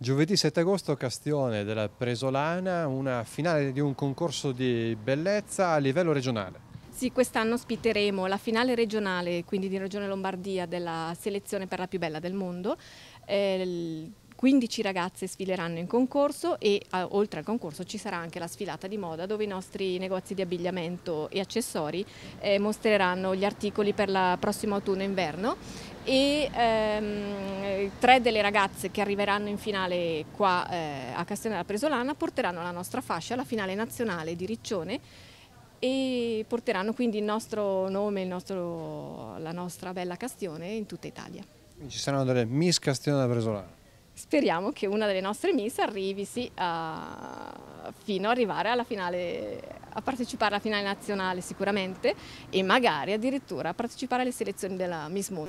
Giovedì 7 agosto Castione della Presolana, una finale di un concorso di bellezza a livello regionale. Sì, quest'anno ospiteremo la finale regionale, quindi di Regione Lombardia, della selezione per la più bella del mondo. Eh, 15 ragazze sfileranno in concorso e eh, oltre al concorso ci sarà anche la sfilata di moda dove i nostri negozi di abbigliamento e accessori eh, mostreranno gli articoli per il prossimo autunno inverno e ehm, tre delle ragazze che arriveranno in finale qua eh, a Castellana Presolana porteranno la nostra fascia alla finale nazionale di Riccione e porteranno quindi il nostro nome, il nostro, la nostra bella Castione in tutta Italia. Ci saranno delle Miss Castione da Presolana speriamo che una delle nostre miss arrivi sì, a... fino ad arrivare alla finale, a partecipare alla finale nazionale sicuramente e magari addirittura a partecipare alle selezioni della Miss Mondo.